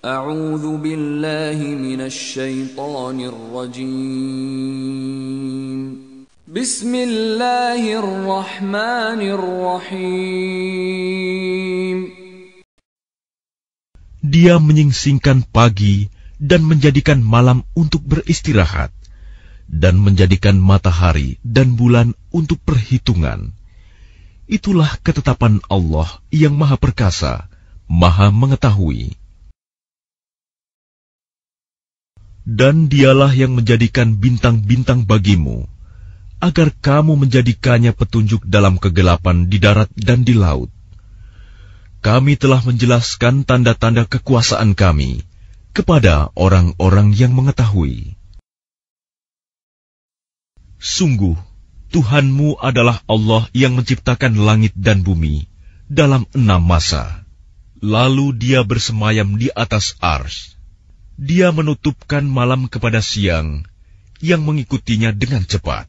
أعوذ بالله من الشيطان الرجيم بسم الله الرحمن الرحيم Dia menyingsingkan pagi dan menjadikan malam untuk beristirahat dan menjadikan matahari dan bulan untuk perhitungan. Itulah ketetapan Allah yang Maha Perkasa, Maha Mengetahui. dan dialah yang menjadikan bintang-bintang bagimu, agar kamu menjadikannya petunjuk dalam kegelapan di darat dan di laut. Kami telah menjelaskan tanda-tanda kekuasaan kami kepada orang-orang yang mengetahui. Sungguh, Tuhanmu adalah Allah yang menciptakan langit dan bumi dalam enam masa. Lalu dia bersemayam di atas ars dia menutupkan malam kepada siang yang mengikutinya dengan cepat.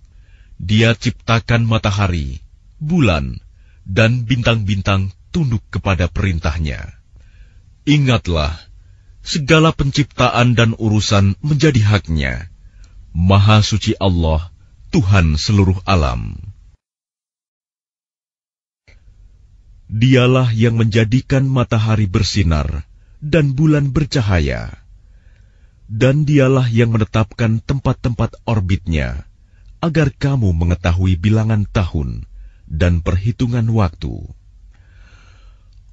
Dia ciptakan matahari, bulan, dan bintang-bintang tunduk kepada perintahnya. Ingatlah, segala penciptaan dan urusan menjadi haknya. Maha suci Allah, Tuhan seluruh alam. Dialah yang menjadikan matahari bersinar dan bulan bercahaya dan dialah yang menetapkan tempat-tempat orbitnya, agar kamu mengetahui bilangan tahun dan perhitungan waktu.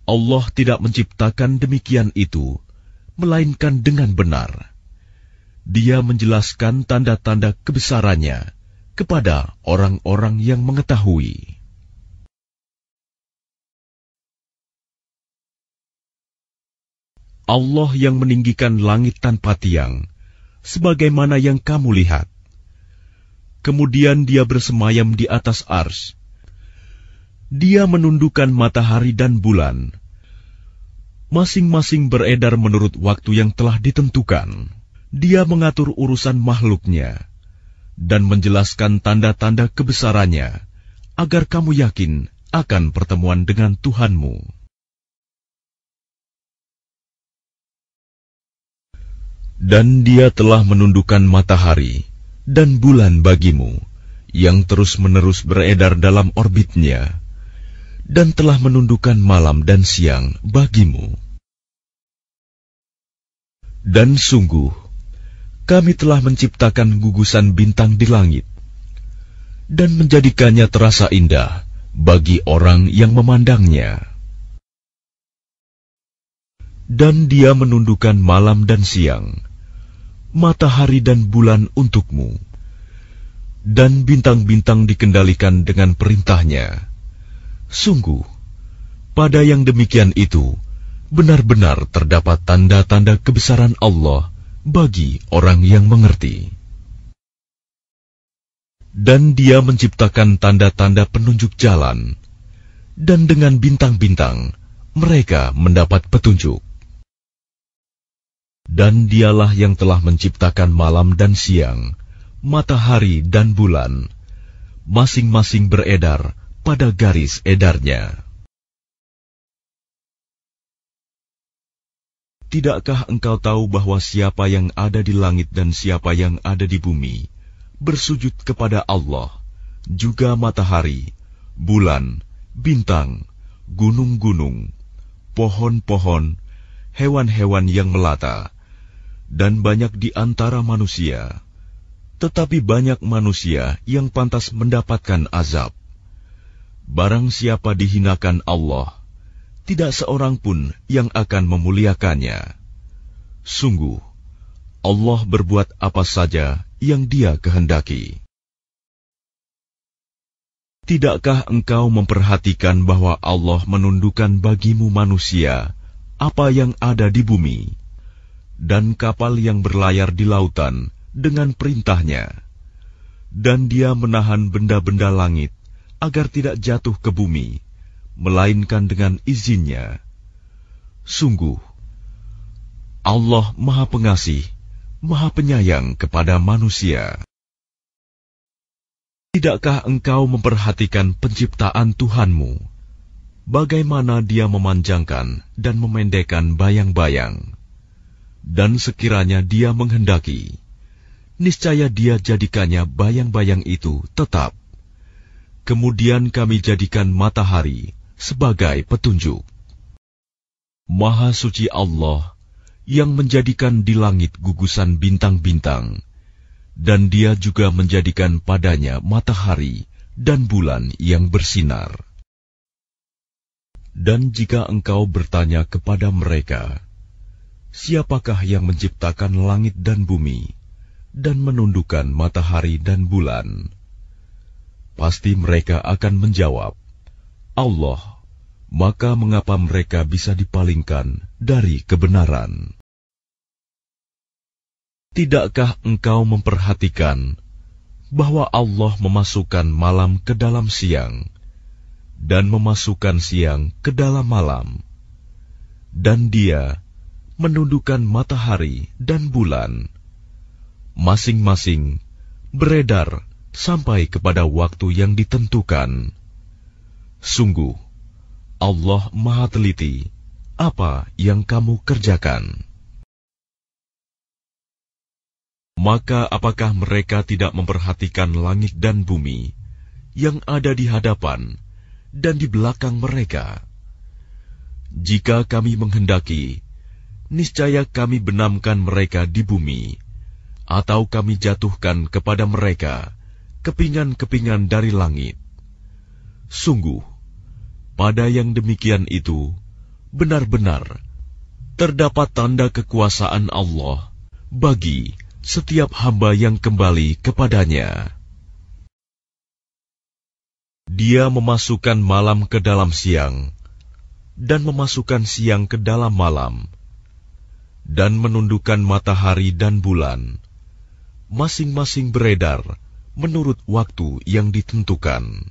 Allah tidak menciptakan demikian itu, melainkan dengan benar. Dia menjelaskan tanda-tanda kebesarannya kepada orang-orang yang mengetahui. Allah yang meninggikan langit tanpa tiang, sebagaimana yang kamu lihat. Kemudian dia bersemayam di atas ars. Dia menundukkan matahari dan bulan. Masing-masing beredar menurut waktu yang telah ditentukan. Dia mengatur urusan makhluknya dan menjelaskan tanda-tanda kebesarannya agar kamu yakin akan pertemuan dengan Tuhanmu. Dan dia telah menundukkan matahari dan bulan bagimu yang terus-menerus beredar dalam orbitnya dan telah menundukkan malam dan siang bagimu. Dan sungguh, kami telah menciptakan gugusan bintang di langit dan menjadikannya terasa indah bagi orang yang memandangnya. Dan dia menundukkan malam dan siang, matahari dan bulan untukmu, dan bintang-bintang dikendalikan dengan perintahnya. Sungguh, pada yang demikian itu benar-benar terdapat tanda-tanda kebesaran Allah bagi orang yang mengerti. Dan dia menciptakan tanda-tanda penunjuk jalan, dan dengan bintang-bintang mereka mendapat petunjuk dan dialah yang telah menciptakan malam dan siang, matahari dan bulan, masing-masing beredar pada garis edarnya. Tidakkah engkau tahu bahwa siapa yang ada di langit dan siapa yang ada di bumi bersujud kepada Allah, juga matahari, bulan, bintang, gunung-gunung, pohon-pohon, hewan-hewan yang melata, dan banyak di antara manusia, tetapi banyak manusia yang pantas mendapatkan azab. Barang siapa dihinakan Allah, tidak seorang pun yang akan memuliakannya. Sungguh, Allah berbuat apa saja yang Dia kehendaki. Tidakkah engkau memperhatikan bahwa Allah menundukkan bagimu manusia apa yang ada di bumi? dan kapal yang berlayar di lautan dengan perintahnya. Dan dia menahan benda-benda langit agar tidak jatuh ke bumi, melainkan dengan izinnya. Sungguh, Allah Maha Pengasih, Maha Penyayang kepada manusia. Tidakkah engkau memperhatikan penciptaan Tuhanmu? Bagaimana dia memanjangkan dan memendekkan bayang-bayang? Dan sekiranya dia menghendaki, niscaya dia jadikannya bayang-bayang itu tetap. Kemudian kami jadikan matahari sebagai petunjuk. Maha suci Allah yang menjadikan di langit gugusan bintang-bintang, dan dia juga menjadikan padanya matahari dan bulan yang bersinar. Dan jika engkau bertanya kepada mereka, Siapakah yang menciptakan langit dan bumi dan menundukkan matahari dan bulan? Pasti mereka akan menjawab, Allah. Maka mengapa mereka bisa dipalingkan dari kebenaran? Tidakkah engkau memperhatikan bahwa Allah memasukkan malam ke dalam siang dan memasukkan siang ke dalam malam? Dan dia menundukkan matahari dan bulan. Masing-masing beredar sampai kepada waktu yang ditentukan. Sungguh, Allah Maha Teliti apa yang kamu kerjakan. Maka apakah mereka tidak memperhatikan langit dan bumi yang ada di hadapan dan di belakang mereka? Jika kami menghendaki, niscaya kami benamkan mereka di bumi, atau kami jatuhkan kepada mereka kepingan-kepingan dari langit. Sungguh, pada yang demikian itu benar-benar terdapat tanda kekuasaan Allah bagi setiap hamba yang kembali kepadanya. Dia memasukkan malam ke dalam siang dan memasukkan siang ke dalam malam dan menundukkan matahari dan bulan, masing-masing beredar menurut waktu yang ditentukan.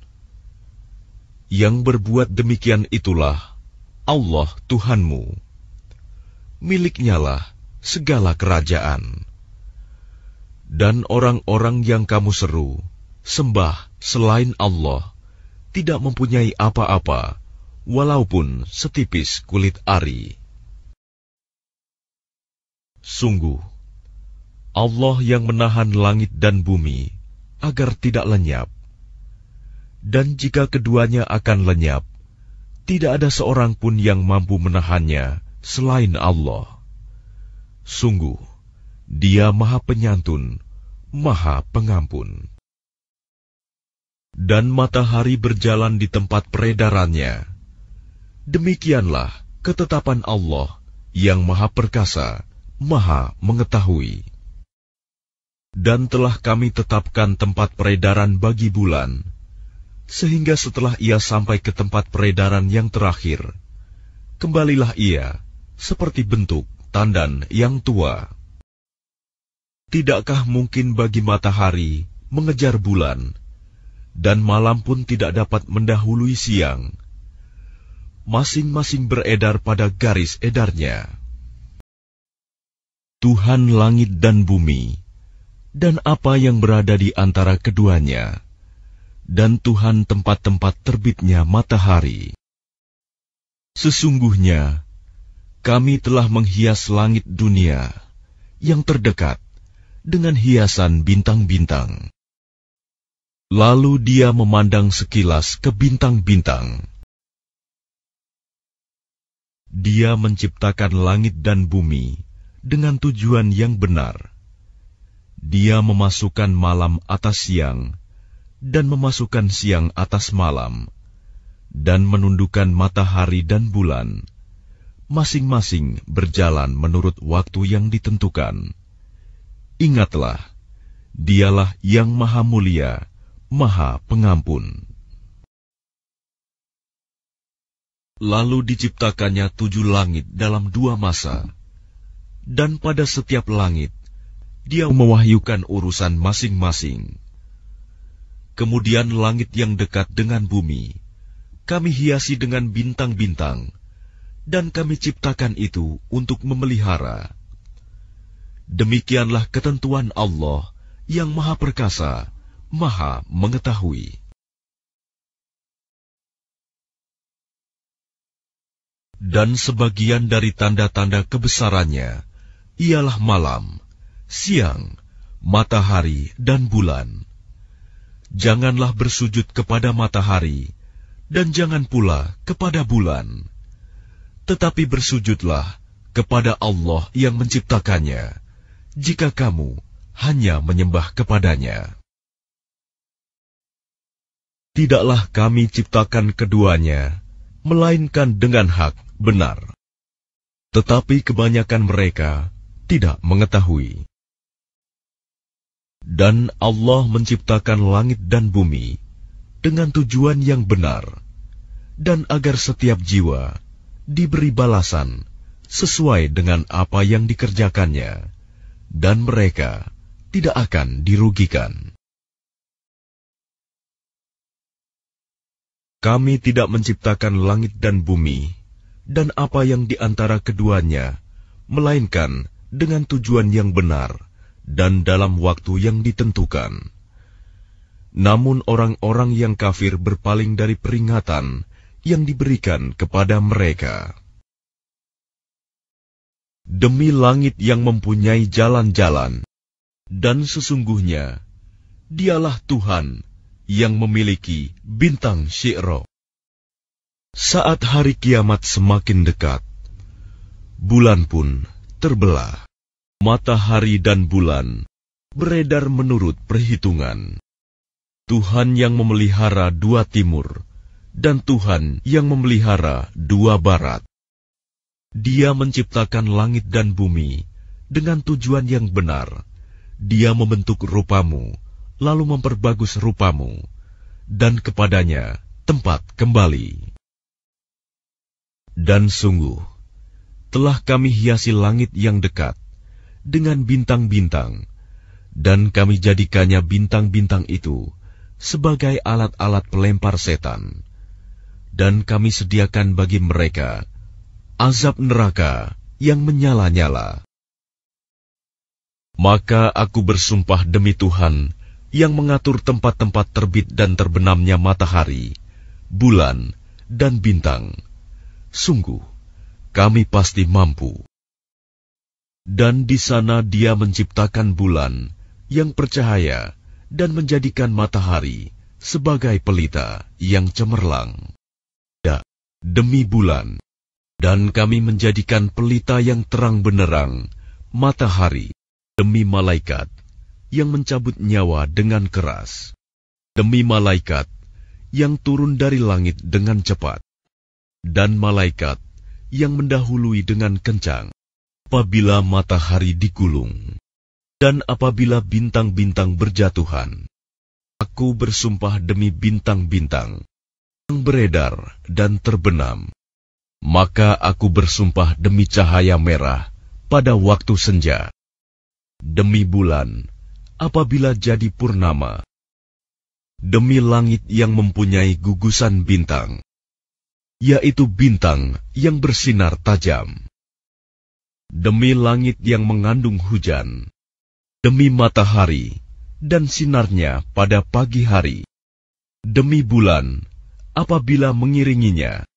Yang berbuat demikian itulah Allah Tuhanmu. Miliknyalah segala kerajaan. Dan orang-orang yang kamu seru, sembah selain Allah, tidak mempunyai apa-apa, walaupun setipis kulit ari. Sungguh, Allah yang menahan langit dan bumi agar tidak lenyap. Dan jika keduanya akan lenyap, tidak ada seorang pun yang mampu menahannya selain Allah. Sungguh, Dia Maha Penyantun, Maha Pengampun. Dan matahari berjalan di tempat peredarannya. Demikianlah ketetapan Allah yang Maha Perkasa Maha Mengetahui. Dan telah kami tetapkan tempat peredaran bagi bulan, sehingga setelah ia sampai ke tempat peredaran yang terakhir, kembalilah ia seperti bentuk tandan yang tua. Tidakkah mungkin bagi matahari mengejar bulan, dan malam pun tidak dapat mendahului siang? Masing-masing beredar pada garis edarnya. Tuhan langit dan bumi, dan apa yang berada di antara keduanya, dan Tuhan tempat-tempat terbitnya matahari. Sesungguhnya, kami telah menghias langit dunia yang terdekat dengan hiasan bintang-bintang. Lalu dia memandang sekilas ke bintang-bintang. Dia menciptakan langit dan bumi, dengan tujuan yang benar. Dia memasukkan malam atas siang dan memasukkan siang atas malam dan menundukkan matahari dan bulan. Masing-masing berjalan menurut waktu yang ditentukan. Ingatlah, dialah yang maha mulia, maha pengampun. Lalu diciptakannya tujuh langit dalam dua masa dan pada setiap langit dia mewahyukan urusan masing-masing. Kemudian langit yang dekat dengan bumi, kami hiasi dengan bintang-bintang, dan kami ciptakan itu untuk memelihara. Demikianlah ketentuan Allah yang maha perkasa, maha mengetahui. Dan sebagian dari tanda-tanda kebesarannya, ialah malam, siang, matahari, dan bulan. Janganlah bersujud kepada matahari, dan jangan pula kepada bulan. Tetapi bersujudlah kepada Allah yang menciptakannya, jika kamu hanya menyembah kepadanya. Tidaklah kami ciptakan keduanya, melainkan dengan hak benar. Tetapi kebanyakan mereka tidak mengetahui. Dan Allah menciptakan langit dan bumi dengan tujuan yang benar, dan agar setiap jiwa diberi balasan sesuai dengan apa yang dikerjakannya, dan mereka tidak akan dirugikan. Kami tidak menciptakan langit dan bumi, dan apa yang di antara keduanya, melainkan dengan tujuan yang benar dan dalam waktu yang ditentukan. Namun, orang-orang yang kafir berpaling dari peringatan yang diberikan kepada mereka. Demi langit yang mempunyai jalan-jalan, dan sesungguhnya dialah Tuhan yang memiliki bintang Syi'ro. Saat hari kiamat semakin dekat, bulan pun terbelah. Matahari dan bulan beredar menurut perhitungan. Tuhan yang memelihara dua timur dan Tuhan yang memelihara dua barat. Dia menciptakan langit dan bumi dengan tujuan yang benar. Dia membentuk rupamu, lalu memperbagus rupamu, dan kepadanya tempat kembali. Dan sungguh, telah kami hiasi langit yang dekat dengan bintang-bintang, dan kami jadikannya bintang-bintang itu sebagai alat-alat pelempar setan, dan kami sediakan bagi mereka azab neraka yang menyala-nyala. Maka aku bersumpah demi Tuhan yang mengatur tempat-tempat terbit dan terbenamnya matahari, bulan, dan bintang. Sungguh, kami pasti mampu. Dan di sana dia menciptakan bulan yang bercahaya dan menjadikan matahari sebagai pelita yang cemerlang. Da, ya, demi bulan. Dan kami menjadikan pelita yang terang benerang, matahari, demi malaikat, yang mencabut nyawa dengan keras. Demi malaikat, yang turun dari langit dengan cepat. Dan malaikat, yang mendahului dengan kencang apabila matahari digulung, dan apabila bintang-bintang berjatuhan. Aku bersumpah demi bintang-bintang yang beredar dan terbenam. Maka aku bersumpah demi cahaya merah pada waktu senja. Demi bulan, apabila jadi purnama. Demi langit yang mempunyai gugusan bintang yaitu bintang yang bersinar tajam. Demi langit yang mengandung hujan, demi matahari dan sinarnya pada pagi hari, demi bulan apabila mengiringinya,